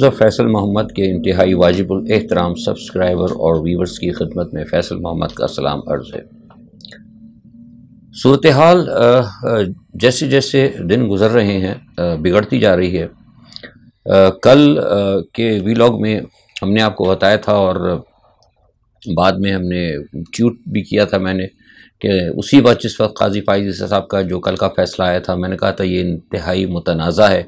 programmes Faisal Mohammad के इंतहाई वाजिबुल एहतराम सब्सक्राइबर और व्यूवर्स की खिदमत में फैसल मोहम्मद का सलाम अर्ज़ है सूरत हाल जैसे जैसे दिन गुज़र रहे हैं बिगड़ती जा रही है कल के वीलॉग में हमने आपको बताया था और बाद में हमने ट्यूट भी किया था मैंने कि उसी वक्त जिस वक्त काजी फाइज साहब का जो कल का फ़ैसला आया था मैंने कहा था ये इंतहाई मुतनाज़ा है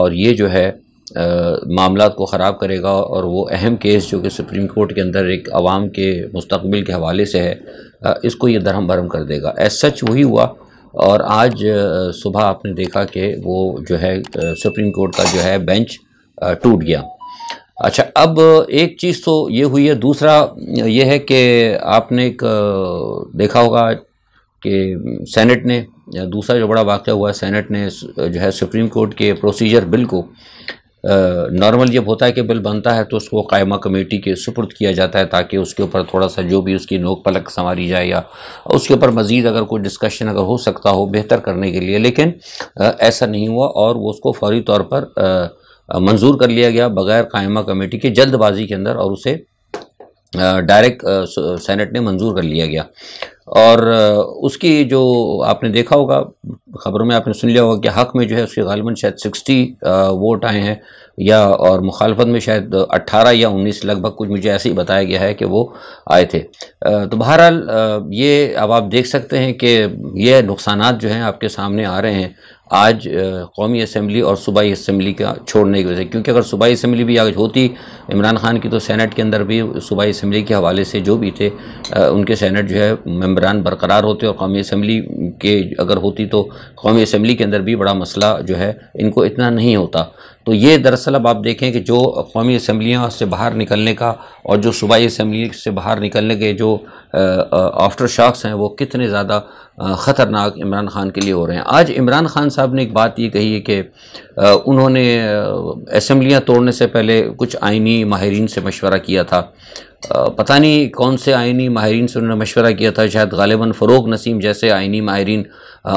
और ये जो है मामला को ख़राब करेगा और वो अहम केस जो कि सुप्रीम कोर्ट के अंदर एक आवाम के मुस्तबिल के हवाले से है इसको ये धर्म भरम कर देगा एज सच वही हुआ और आज सुबह आपने देखा कि वो जो है सुप्रीम कोर्ट का जो है बेंच टूट गया अच्छा अब एक चीज़ तो ये हुई है दूसरा ये है कि आपने एक देखा होगा कि सेनेट ने दूसरा जो बड़ा वाक़ हुआ है सेनेट ने जो है सुप्रीम कोर्ट के प्रोसीजर बिल को नॉर्मल जब होता है कि बिल बनता है तो उसको कायमा कमेटी के सुपुर्द किया जाता है ताकि उसके ऊपर थोड़ा सा जो भी उसकी नोक पलक संवारी जाए या उसके ऊपर मज़ीद अगर कोई डिस्कशन अगर हो सकता हो बेहतर करने के लिए लेकिन ऐसा नहीं हुआ और वो उसको फौरी तौर पर मंजूर कर लिया गया बगैर कायमा कमेटी के जल्दबाजी के अंदर और उसे डायरेक्ट सेनेट ने मंजूर कर लिया गया और उसकी जो आपने देखा होगा ख़बरों में आपने सुन लिया होगा कि हक में जो है उसके गालिबा शायद सिक्सटी वोट आए हैं या और मुखालफत में शायद अट्ठारह या उन्नीस लगभग कुछ मुझे ऐसे ही बताया गया है कि वो आए थे तो बहरहाल ये अब आप देख सकते हैं कि ये नुकसान जो हैं आपके सामने आ रहे हैं आज कौमी असम्बली और सूबाई असम्बली का छोड़ने की वजह क्योंकि अगर सूबाई असम्बली भी आज होती इमरान खान की तो सैनट के अंदर भी सूबाई असम्बली के हवाले से जो भी थे उनके सैनट जो है मम्बरान बरकरार होते और कौमी असम्बली के अगर होती तो कौमी असम्बली के अंदर भी बड़ा मसला जो है इनको इतना नहीं होता तो ये दरअसल अब आप देखें कि जो कौमी असम्बलियाँ से बाहर निकलने का और जो सूबाई असम्बली से बाहर निकलने के जो आफ्टर शॉक्स हैं वो कितने ज़्यादा ख़तरनाक इमरान खान के लिए हो रहे हैं आज इमरान खान साहब ने एक बात ये कही है कि उन्होंने असम्बलियाँ तोड़ने से पहले कुछ आइनी माहरीन से मशवरा किया था पता नहीं कौन से आइनी माहरीन से उन्होंने मशवरा किया था शायद गालिबा फ़रोग नसीम जैसे आइनी माहरीन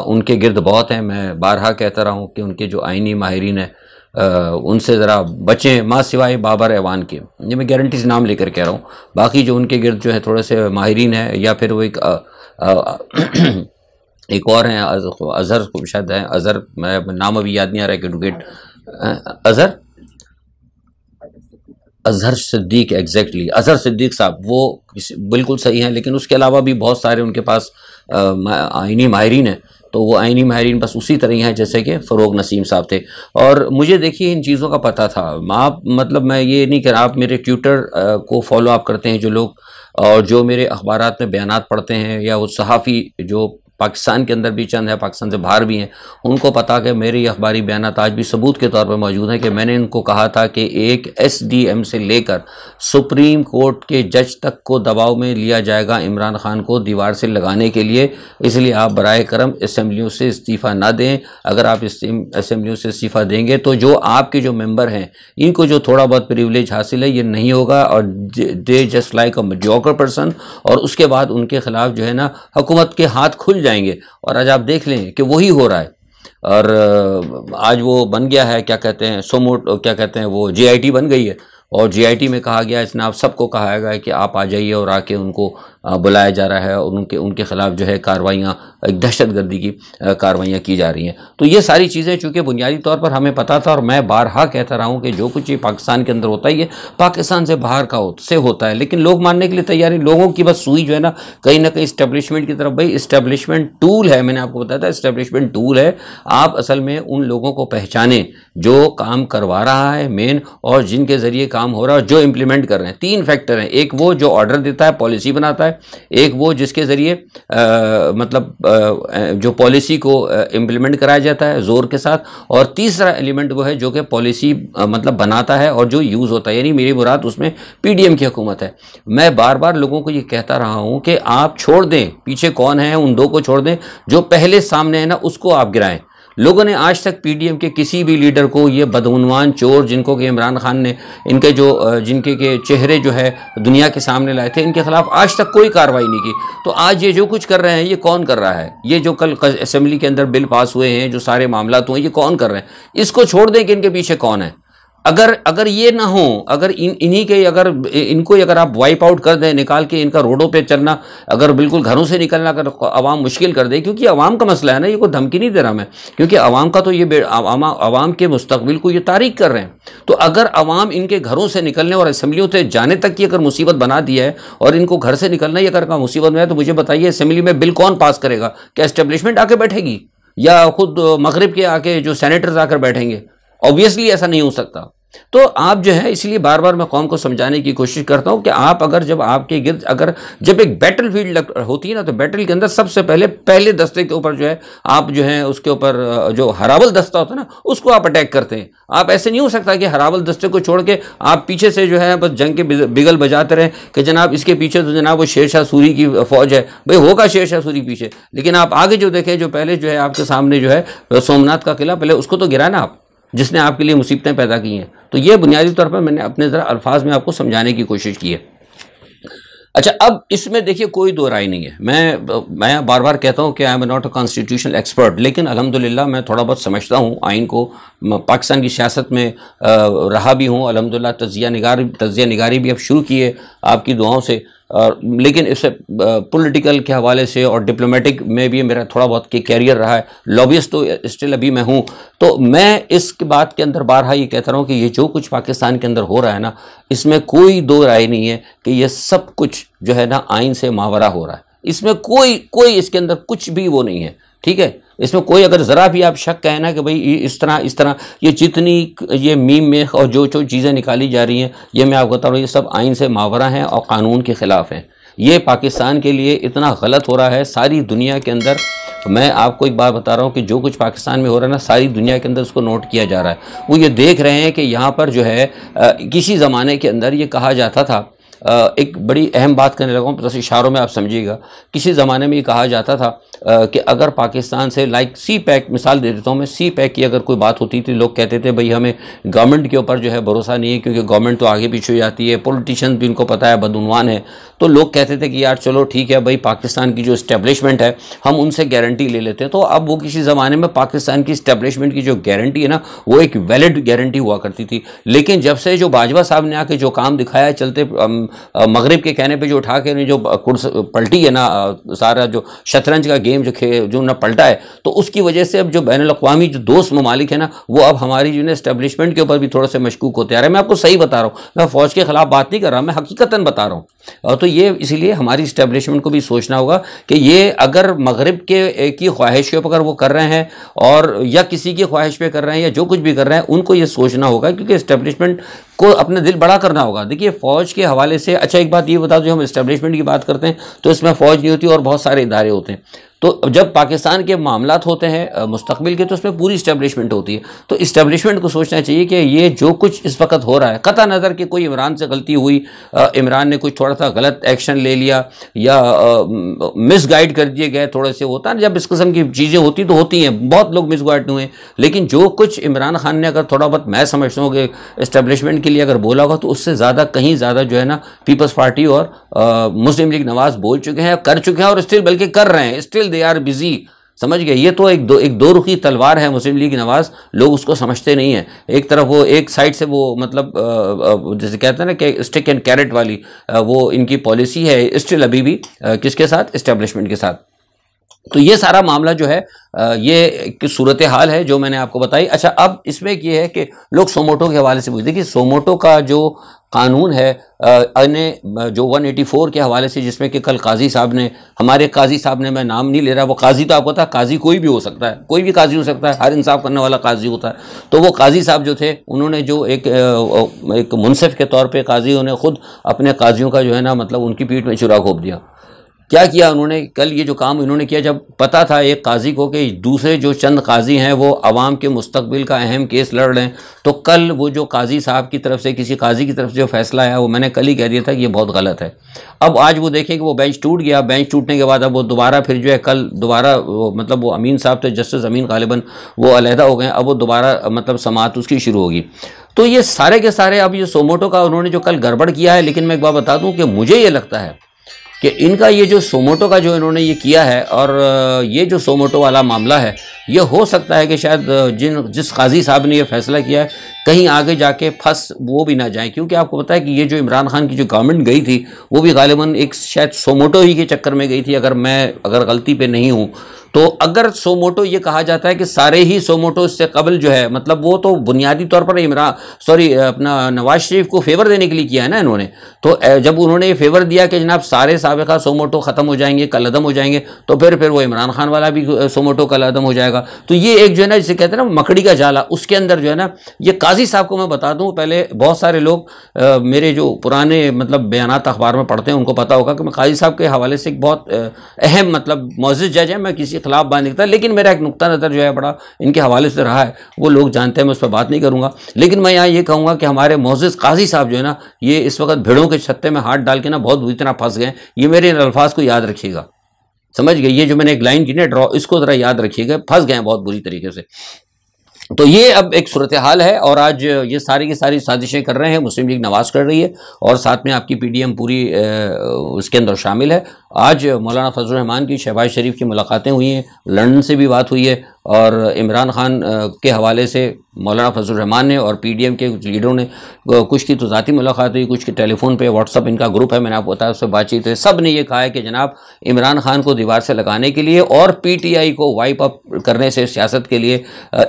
उनके गिरद बहुत हैं मैं बारहा कहता रहा हूँ कि उनके जो आइनी माहरीन हैं उनसे ज़रा बचें माँ सिवाय बाबर ऐवान के ये मैं गारंटी से नाम लेकर कह रहा हूँ बाकी जो उनके गिरद जो है थोड़े से माहरीन हैं या फिर वो एक आ, आ, एक और हैं अज़हर शायद हैं अज़हर मैं नाम अभी याद नहीं आ रहा है एडवोकेट अज़हर अजहर सिद्दीक एग्जैक्टली अजहर सिद्दीक साहब वो बिल्कुल सही हैं लेकिन उसके अलावा भी बहुत सारे उनके पास आइनी माहरीन हैं तो वो आइनी माहरीन बस उसी तरह हैं जैसे कि फ़रोग नसीम साहब थे और मुझे देखिए इन चीज़ों का पता था आप मतलब मैं ये नहीं कर आप मेरे ट्विटर को फॉलो अप करते हैं जो लोग और जो मेरे अखबार में बयान पढ़ते हैं या वो सहाफ़ी जो पाकिस्तान के अंदर भी चंद है पाकिस्तान से बाहर भी हैं उनको पता कि मेरे अखबारी बयान आज भी सबूत के तौर पर मौजूद हैं कि मैंने इनको कहा था कि एक एस डी एम से लेकर सुप्रीम कोर्ट के जज तक को दबाव में लिया जाएगा इमरान खान को दीवार से लगाने के लिए इसलिए आप बर करम असम्बलियों से इस्तीफ़ा ना दें अगर आप असम्बलियों से इस्तीफ़ा देंगे तो जो आपके जो मेम्बर हैं इनको जो थोड़ा बहुत प्रिवलेज हासिल है ये नहीं होगा और they just like a mediocre person और उसके बाद उनके खिलाफ जो है ना हुकूमत के हाथ खुल जाएंगे और आज आप देख लें कि वही हो रहा है और आज वो बन गया है क्या कहते हैं सोमो क्या कहते हैं वो जे बन गई है और जीआईटी में कहा गया इसमें आप सबको कहा गया कि आप आ जाइए और आके उनको बुलाया जा रहा है और उनके उनके ख़िलाफ़ जो है कार्रवाइयाँ एक दहशत गर्दी की कार्रवाइयाँ की जा रही हैं तो ये सारी चीज़ें चूँकि बुनियादी तौर पर हमें पता था और मैं बारहा कहता रहा हूँ कि जो कुछ ये पाकिस्तान के अंदर होता है ये पाकिस्तान से बाहर का से होता है लेकिन लोग मानने के लिए तैयारी लोगों की बस सुई जो है ना कहीं ना कहीं इस्टेब्लिशमेंट की तरफ भाई इस्टेब्लिशमेंट टूल है मैंने आपको बताया था इस्टेब्लिशमेंट टूल है आप असल में उन लोगों को पहचानें जो काम करवा रहा है मेन और जिनके ज़रिए काम काम हो रहा है और जो इम्प्लीमेंट कर रहे हैं तीन फैक्टर हैं एक वो जो ऑर्डर देता है पॉलिसी बनाता है एक वो जिसके ज़रिए मतलब आ, जो पॉलिसी को इम्प्लीमेंट कराया जाता है ज़ोर के साथ और तीसरा एलिमेंट वो है जो कि पॉलिसी मतलब बनाता है और जो यूज़ होता है यानी मेरी मुराद उसमें पी की हुकूमत है मैं बार बार लोगों को ये कहता रहा हूँ कि आप छोड़ दें पीछे कौन है उन दो को छोड़ दें जो पहले सामने है ना उसको आप गिराएं लोगों ने आज तक पीडीएम के किसी भी लीडर को ये बदउनवान चोर जिनको कि इमरान खान ने इनके जो जिनके के चेहरे जो है दुनिया के सामने लाए थे इनके खिलाफ आज तक कोई कार्रवाई नहीं की तो आज ये जो कुछ कर रहे हैं ये कौन कर रहा है ये जो कल असम्बली के अंदर बिल पास हुए हैं जो सारे मामला हुए ये कौन कर रहे हैं इसको छोड़ दें कि इनके पीछे कौन है अगर अगर ये ना हो अगर इन इन्हीं के अगर इनको अगर आप वाइप आउट कर दें निकाल के इनका रोडों पे चलना अगर बिल्कुल घरों से निकलना अगर आवाम मुश्किल कर दे क्योंकि आवाम का मसला है ना ये कोई धमकी नहीं दे रहा मैं क्योंकि आवाम का तो ये आवाम के मुस्तबिल को ये तारीख कर रहे हैं तो अगर आवाम इनके घरों से निकलने और असम्बलियों से जाने तक की अगर मुसीबत बना दी है और इनको घर से निकलना ही अगर मुसीबत में है तो मुझे बताइए असम्बली में बिल कौन पास करेगा क्या इस्टेब्लिशमेंट आके बैठेगी या खुद मगरब के आके जो सैनिटर्स आकर बैठेंगे ऑब्वियसली ऐसा नहीं हो सकता तो आप जो है इसलिए बार बार मैं कौम को समझाने की कोशिश करता हूं कि आप अगर जब आपके गिर्द अगर जब एक बैटल फील्ड होती है ना तो बैटल के अंदर सबसे पहले पहले दस्ते के ऊपर जो है आप जो है उसके ऊपर जो हरावल दस्ता होता है ना उसको आप अटैक करते हैं आप ऐसे नहीं हो सकता कि हरावल दस्ते को छोड़ के आप पीछे से जो है बस जंग के बिगल बजाते रहें कि जनाब इसके पीछे तो जनाब वो शाह सूरी की फौज है भाई होगा शाह सूरी पीछे लेकिन आप आगे जो देखें जो पहले जो है आपके सामने जो है सोमनाथ का किला पहले उसको तो गिराना आप जिसने आपके लिए मुसीबतें पैदा की हैं तो ये बुनियादी तौर पर मैंने अपने ज़रा अल्फाज में आपको समझाने की कोशिश की है अच्छा अब इसमें देखिए कोई दो राय नहीं है मैं मैं बार बार कहता हूँ कि I am not a constitutional expert लेकिन अलहमदिल्ला मैं थोड़ा बहुत समझता हूँ आइन को पाकिस्तान की सियासत में आ, रहा भी हूँ अलहमदिल्ला तजिया निगार तजिया निगारी भी अब शुरू की है आपकी दुआओं से और लेकिन इससे पॉलिटिकल के हवाले से और डिप्लोमेटिक में भी मेरा थोड़ा बहुत के कैरियर रहा है लॉबियस तो स्टिल अभी मैं हूँ तो मैं इस बात के अंदर बारहा ये कहता रहा हूँ कि ये जो कुछ पाकिस्तान के अंदर हो रहा है ना इसमें कोई दो राय नहीं है कि ये सब कुछ जो है ना आइन से मावरा हो रहा है इसमें कोई कोई इसके अंदर कुछ भी वो नहीं है ठीक है इसमें कोई अगर ज़रा भी आप शक कहें ना कि भाई इस तरह इस तरह ये जितनी ये मीम में और जो जो चीज़ें निकाली जा रही हैं ये मैं आपको बता रहा हूँ ये सब आइन से मावरा हैं और कानून के ख़िलाफ़ हैं ये पाकिस्तान के लिए इतना गलत हो रहा है सारी दुनिया के अंदर मैं आपको एक बात बता रहा हूँ कि जो कुछ पाकिस्तान में हो रहा है ना सारी दुनिया के अंदर उसको नोट किया जा रहा है वो ये देख रहे हैं कि यहाँ पर जो है किसी ज़माने के अंदर ये कहा जाता था एक बड़ी अहम बात करने लगा हूँ बस इशारों में आप समझिएगा किसी ज़माने में ये कहा जाता था कि अगर पाकिस्तान से लाइक सी पैक मिसाल दे देता हूँ मैं सी पैक की अगर कोई बात होती थी लोग कहते थे भाई हमें गवर्नमेंट के ऊपर जो है भरोसा नहीं है क्योंकि गवर्नमेंट तो आगे पीछे जाती है पॉलिटिशियंस भी तो इनको पता है बदनवान है तो लोग कहते थे कि यार चलो ठीक है भाई पाकिस्तान की जो इस्टेब्लिशमेंट है हम उनसे गारंटी ले लेते हैं तो अब वो किसी ज़माने में पाकिस्तान की इस्टेब्लिशमेंट की जो गारंटी है ना वो एक वैलिड गारंटी हुआ करती थी लेकिन जब से जो बाजवा साहब ने आके जो काम दिखाया चलते मगरब के कहने पर जो उठा के जो कुर्स पलटी है ना सारा जो शतरंज का गेम गेम जो खे जो ना पलटा है तो उसकी वजह से अब जो बैन अवी जो दोस्त ममालिक है ना वो अब हमारी जो है इस्टेबलिशमेंट के ऊपर भी थोड़ा सा मशकूक होते आ रहे हैं मैं आपको सही बता रहा हूँ मैं फ़ौज के ख़िलाफ़ बात नहीं कर रहा मैं हकीकता बता रहा हूँ तो ये इसीलिए हमारी इस्टेबलिशमेंट को भी सोचना होगा कि ये अगर मगरब के की ख्वाहिश के ऊपर वो कर रहे हैं और या किसी की ख्वाहिश पर कर रहे हैं या जो कुछ भी कर रहे हैं उनको ये सोचना होगा क्योंकि इस्टेबलिशमेंट को अपने दिल बड़ा करना होगा देखिए फ़ौज के हवाले से अच्छा एक बात ये बता दो जो हम इस्टेब्लिशमेंट की बात करते हैं तो इसमें फ़ौज नहीं होती और बहुत सारे इदारे होते हैं तो जब पाकिस्तान के मामला होते हैं मुस्तबिल के तो उसमें पूरी इस्टेब्लिशमेंट होती है तो इस्टेब्लिशमेंट को सोचना चाहिए कि ये जो कुछ इस वक्त हो रहा है कता नज़र कि कोई इमरान से गलती हुई इमरान ने कुछ थोड़ा सा गलत एक्शन ले लिया या मिस गाइड कर दिए गए थोड़े से होता है जब इस किस्म की चीज़ें होती तो होती हैं बहुत लोग मिस गाइड हुए लेकिन जो कुछ इमरान खान ने अगर थोड़ा बहुत मैं समझता हूँ कि इस्टेब्लिशमेंट के लिए अगर बोला होगा तो उससे ज़्यादा कहीं ज़्यादा जो है ना पीपल्स पार्टी और आ, मुस्लिम लीग नवाज बोल चुके हैं कर चुके हैं और स्टिल बल्कि कर रहे हैं स्टिल दे आर बिजी समझ गए ये तो एक दो एक दो रुखी तलवार है मुस्लिम लीग नवाज लोग उसको समझते नहीं है एक तरफ वो एक साइड से वो मतलब जैसे कहते हैं ना कि स्टिक एंड कैरेट वाली वो इनकी पॉलिसी है स्टिल अभी भी किसके साथ इस्टेब्लिशमेंट के साथ तो ये सारा मामला जो है ये सूरत हाल है जो मैंने आपको बताई अच्छा अब इसमें यह है कि लोग सोमोटो के हवाले से पूछते कि सोमोटो का जो कानून है अन्य जो 184 के हवाले से जिसमें कि कल काजी साहब ने हमारे काजी साहब ने मैं नाम नहीं ले रहा वो काजी तो आपको था काजी कोई भी हो सकता है कोई भी काजी हो सकता है हर इंसाफ करने वाला काजी होता है तो वो काजी साहब जो थे उन्होंने जो एक एक मुनसिफ के तौर पर काजी उन्हें खुद अपने काजियों का जो है ना मतलब उनकी पीठ में चुरा घोप दिया क्या किया उन्होंने कल ये जो काम इन्होंने किया जब पता था एक काजी को कि दूसरे जो चंद काजी हैं वो आवाम के मुस्तबिल का अहम केस लड़ रहे हैं तो कल वो जो काजी साहब की तरफ से किसी काजी की तरफ से जो फैसला आया वो मैंने कल ही कह दिया था कि ये बहुत गलत है अब आज वो देखें कि वो बेंच टूट गया बेंच टूटने के बाद अब वो दोबारा फिर जो है कल दोबारा मतलब वो अमीन साहब थे जस्टिस अमीन गालिबन वो अलहदा हो गए अब वो दोबारा मतलब समात उसकी शुरू होगी तो ये सारे के सारे अब ये सोमोटो का उन्होंने जो कल गड़बड़ किया है लेकिन मैं एक बार बता दूँ कि मुझे ये लगता है कि इनका ये जो सोमोटो का जो इन्होंने ये किया है और ये जो सोमोटो वाला मामला है ये हो सकता है कि शायद जिन जिस काजी साहब ने ये फैसला किया है कहीं आगे जाके फंस वो भी ना जाए क्योंकि आपको पता है कि ये जो इमरान खान की जो गवर्नमेंट गई थी वो भी गालिबा एक शायद सोमोटो ही के चक्कर में गई थी अगर मैं अगर गलती पर नहीं हूँ तो अगर सोमोटो ये कहा जाता है कि सारे ही सोमोटो इससे कबल जो है मतलब वो तो बुनियादी तौर पर इमरान सॉरी अपना नवाज शरीफ को फेवर देने के लिए किया है ना इन्होंने तो जब उन्होंने ये फेवर दिया कि जनाब सारे सबका सोमोटो ख़त्म हो जाएंगे अदम हो जाएंगे तो फिर फिर वो इमरान खान वाला भी सोमोटो कलदम हो जाएगा तो ये एक जो है ना जिसे कहते हैं ना मकड़ी का जाला उसके अंदर जो है ना ये काजी साहब को मैं बता दूँ पहले बहुत सारे लोग मेरे जो पुराने मतलब बयान अखबार में पढ़ते हैं उनको पता होगा कि मैं काजी साहब के हवाले से एक बहुत अहम मतलब मोजिज जज है मैं किसी खिलाफ बयान लिखता लेकिन मेरा एक नुकता नज़र जो है बड़ा इनके हवाले से रहा है वो लोग जानते हैं मैं उस पर बात नहीं करूँगा लेकिन मैं यहाँ ये कहूँगा कि हमारे मोजिज़ काजी साहब जो है ना ये इस वक्त भेड़ों के छत्ते में हाथ डाल के ना बहुत बुरी तरह फंस गए ये मेरे इन अल्फाज को याद रखिएगा समझ गए ये जो मैंने एक लाइन की ना ड्रॉ इसको ज़रा याद रखिएगा फंस गए बहुत बुरी तरीके से तो ये अब एक सूरत हाल है और आज ये सारी की सारी साजिशें कर रहे हैं मुस्लिम लीग नवाज कर रही है और साथ में आपकी पीडीएम पूरी उसके अंदर शामिल है आज मौलाना फजल रहमान की शहबाज शरीफ की मुलाकातें हुई हैं लंदन से भी बात हुई है और इमरान खान के हवाले से मौलाना फजल रहमान ने और पी डी एम के कुछ लीडरों ने कुछ की तो ज़ाती मुलाकात हुई कुछ की टेलीफोन पर व्हाट्सअप इनका ग्रुप है मैंने आपको बताया उससे बातचीत हुई सब ने यह कहा है कि जनाब इमरान खान को दीवार से लगाने के लिए और पी टी आई को वाइप अप करने से सियासत के लिए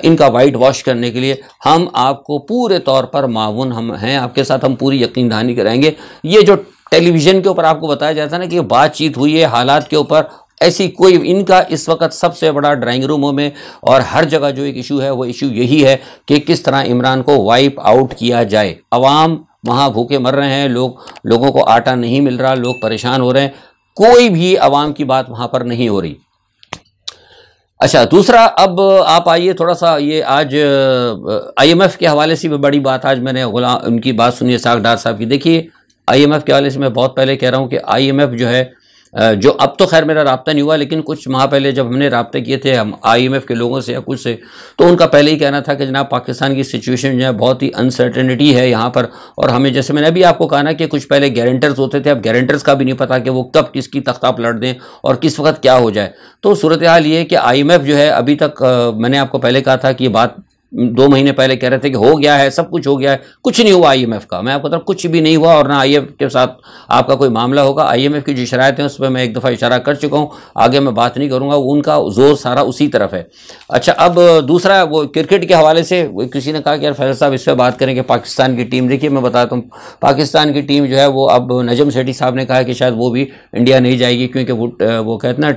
इनका वाइट वॉश करने के लिए हम आपको पूरे तौर पर माउन हम हैं आपके साथ हम पूरी यकीन दहानी कराएंगे ये जो टेलीविज़न के ऊपर आपको बताया जाता है ना कि बातचीत हुई है हालात के ऊपर ऐसी कोई इनका इस वक्त सबसे बड़ा ड्राइंग रूमों में और हर जगह जो एक इशू है वो इशू यही है कि किस तरह इमरान को वाइप आउट किया जाए अवाम वहाँ भूखे मर रहे हैं लोग लोगों को आटा नहीं मिल रहा लोग परेशान हो रहे हैं कोई भी अवाम की बात वहाँ पर नहीं हो रही अच्छा दूसरा अब आप आइए थोड़ा सा ये आज आईएमएफ के हवाले से भी बड़ी बात आज मैंने गुलाम उनकी बात सुनी है साग डार साहब की देखिए आईएमएफ के हवाले से मैं बहुत पहले कह रहा हूँ कि आईएमएफ जो है जो अब तो खैर मेरा रबता नहीं हुआ लेकिन कुछ माह पहले जब हमने रबते किए थे हम आईएमएफ के लोगों से या कुछ से तो उनका पहले ही कहना था कि जनाब पाकिस्तान की सिचुएशन जो है बहुत ही अनसर्टेनिटी है यहाँ पर और हमें जैसे मैंने अभी आपको कहा ना कि कुछ पहले गारंटर्स होते थे अब गारंटर्स का भी नहीं पता कि वो कब किसकी तख्ता लड़ दें और किस वक्त क्या हो जाए तो सूरत हाल ये कि आई जो है अभी तक मैंने आपको पहले कहा था कि ये बात दो महीने पहले कह रहे थे कि हो गया है सब कुछ हो गया है कुछ नहीं हुआ आईएमएफ का मैं आपको बता कुछ भी नहीं हुआ और ना आईएमएफ के साथ आपका कोई मामला होगा आईएमएफ की जो है उस पर मैं एक दफ़ा इशारा कर चुका हूँ आगे मैं बात नहीं करूँगा उनका जोर सारा उसी तरफ है अच्छा अब दूसरा वो क्रिकेट के हवाले से किसी ने कहा कि यार फैज साहब इस पर बात करें कि पाकिस्तान की टीम देखिए मैं बताता हूँ पाकिस्तान की टीम जो है वो अब नजम सेठी साहब ने कहा कि शायद वो भी इंडिया नहीं जाएगी क्योंकि वो वो कहते ना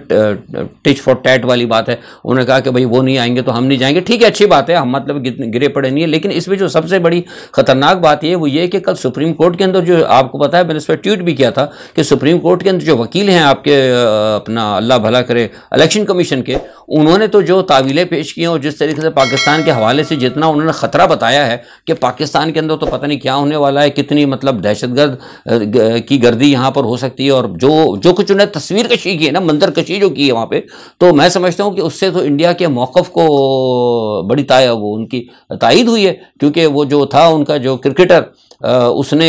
टिच फॉर टैट वाली बात है उन्होंने कहा कि भाई वो नहीं आएंगे तो हम नहीं जाएंगे ठीक है अच्छी बात है हम मतलब गिरे पड़े नहीं है लेकिन इसमें जो सबसे बड़ी खतरनाक बात यह वो ये कि कल सुप्रीम कोर्ट के अंदर जो आपको पता है मैंने इस पर ट्वीट भी किया था कि सुप्रीम कोर्ट के अंदर जो वकील हैं आपके अपना अल्लाह भला करे इलेक्शन कमीशन के उन्होंने तो जो तावीलें पेश की हैं और जिस तरीके से पाकिस्तान के हवाले से जितना उन्होंने ख़तरा बताया है कि पाकिस्तान के अंदर तो पता नहीं क्या होने वाला है कितनी मतलब दहशतगर्द की गर्दी यहाँ पर हो सकती है और जो जो कुछ उन्हें तस्वीर कशी की है ना मंजर कशी जो की है वहाँ पर तो मैं समझता हूँ कि उससे तो इंडिया के मौक़ को बड़ी ताया वो उनकी तायद हुई है क्योंकि वो जो था उनका जो क्रिकेटर उसने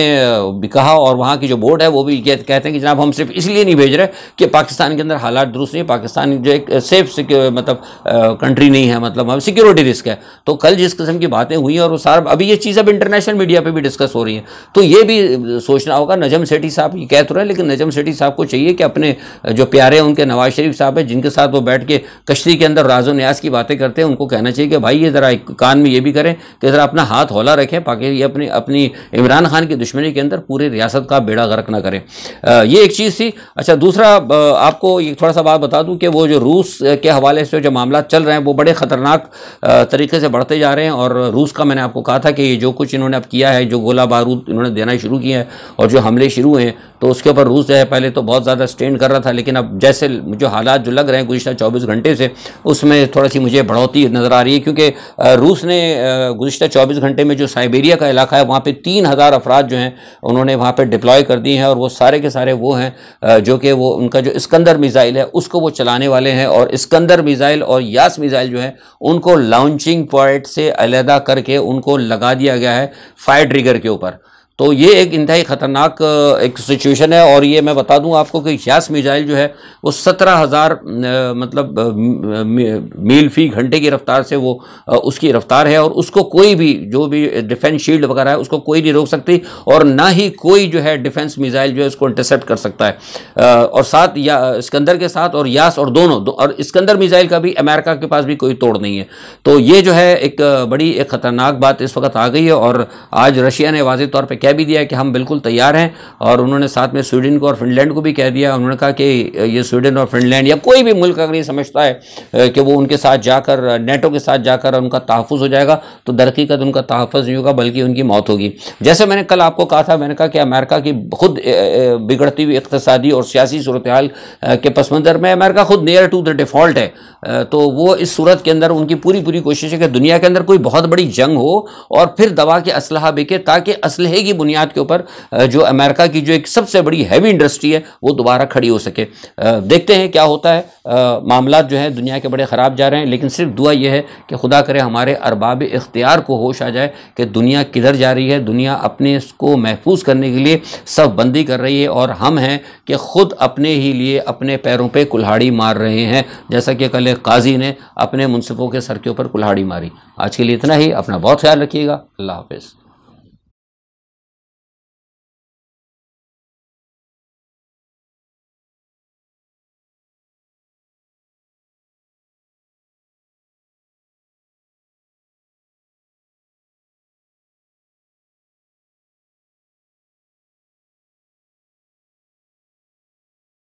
भी कहा और वहाँ की जो बोर्ड है वो भी कहते हैं कि जनाब हम सिर्फ इसलिए नहीं भेज रहे कि पाकिस्तान के अंदर हालात दुरुस्त नहीं पाकिस्तान जो एक सेफ मतलब कंट्री नहीं है मतलब अब सिक्योरिटी रिस्क है तो कल जिस किस्म की बातें हुई और वो अभी ये चीज़ अब इंटरनेशनल मीडिया पर भी डिस्कस हो रही है तो ये भी सोचना होगा नजम सेठी साहब ये कह तो रहे हैं लेकिन नजम सेठी साहब को चाहिए कि अपने जो प्यारे हैं उनके नवाज शरीफ साहब हैं जिनके साथ वो बैठ के कश्ती के अंदर राजो न्यास की बातें करते हैं उनको कहना चाहिए कि भाई ये ज़रा कान में ये भी करें कि ज़रा अपना हाथ हौला रखें ताकि ये अपनी अपनी इमरान खान की दुश्मनी के अंदर पूरी रियासत का बेड़ा गर्क ना करें ये एक चीज़ थी अच्छा दूसरा आपको एक थोड़ा सा बात बता दूँ कि वो जो रूस के हवाले हवाले से जो मामला चल रहे हैं वो बड़े ख़तरनाक तरीके से बढ़ते जा रहे हैं और रूस का मैंने आपको कहा था कि ये जो कुछ इन्होंने अब किया है जो गोला बारूद इन्होंने देना शुरू किया है और जो हमले शुरू हैं तो उसके ऊपर रूस जो है पहले तो बहुत ज़्यादा स्टैंड कर रहा था लेकिन अब जैसे जो हालात जो लग रहे हैं गुजशत चौबीस घंटे से उसमें थोड़ी सी मुझे बढ़ोतरी नज़र आ रही है क्योंकि रूस ने गुजशत चौबीस घंटे में जो साइबेरिया का इलाका है वहाँ पर तीन हज़ार अफराद जो हैं उन्होंने वहाँ पर डिप्लॉय कर दिए हैं और वो सारे के सारे वो हैं जो कि वो उनका जो स्कंदर मिज़ाइल है उसको वो चलाने वाले हैं और स्कंदर मिज़ाइल और यास मिज़ाइल जो है उनको लॉन्चिंग पॉइंट से अलहदा करके उनको लगा दिया गया है फायर ट्रिगर के ऊपर तो ये एक इंतहाई ख़तरनाक एक सिचुएशन है और ये मैं बता दूं आपको कि यास मिजाइल जो है वो सत्रह हज़ार मतलब मील फी घंटे की रफ्तार से वो उसकी रफ्तार है और उसको कोई भी जो भी डिफेंस शील्ड वगैरह है उसको कोई नहीं रोक सकती और ना ही कोई जो है डिफेंस मिज़ाइल जो है उसको इंटरसेप्ट कर सकता है और साथ या इसकंदर के साथ और यास और दोनों दो, और इसकंदर मिज़ाइल का भी अमेरिका के पास भी कोई तोड़ नहीं है तो ये जो है एक बड़ी एक ख़तरनाक बात इस वक्त आ गई है और आज रशिया ने वाज तौर पर कह भी दिया कि हम बिल्कुल तैयार हैं और उन्होंने साथ में स्वीडन को और फिनलैंड को भी कह दिया उन्होंने कहा कि ये स्वीडन और फिनलैंड या कोई भी मुल्क अगर ये समझता है कि वो उनके साथ जाकर नेटो के साथ जाकर उनका तहफ़ हो जाएगा तो दरकीकत उनका तहफ़ नहीं होगा बल्कि उनकी मौत होगी जैसे मैंने कल आपको कहा था मैंने कहा कि अमेरिका की खुद बिगड़ती हुई इकतसादी और सियासी सूरत हाल के पस मंज़र में अमेरिका खुद नियर टू द डिफ़ॉल्ट है तो वो इस सूरत के अंदर उनकी पूरी पूरी कोशिश है कि दुनिया के अंदर कोई बहुत बड़ी जंग हो और फिर दवा के असलह बिके ताकि असलहे की बुनियाद के ऊपर जो अमेरिका की जो एक सबसे बड़ी हैवी इंडस्ट्री है वो दोबारा खड़ी हो सके देखते हैं क्या होता है मामला जो है दुनिया के बड़े ख़राब जा रहे हैं लेकिन सिर्फ दुआ यह है कि खुदा करे हमारे अरबाब इख्तियार को होश आ जाए कि दुनिया किधर जा रही है दुनिया अपने इसको महफूज करने के लिए सब बंदी कर रही है और हम हैं कि ख़ुद अपने ही लिए अपने पैरों पर कुल्हाड़ी मार रहे हैं जैसा कि कल अगले काजी ने अपने मुनसिफों के सर के ऊपर कुल्हाड़ी मारी आज के लिए इतना ही अपना बहुत ख्याल रखिएगा अल्लाह हाफिज़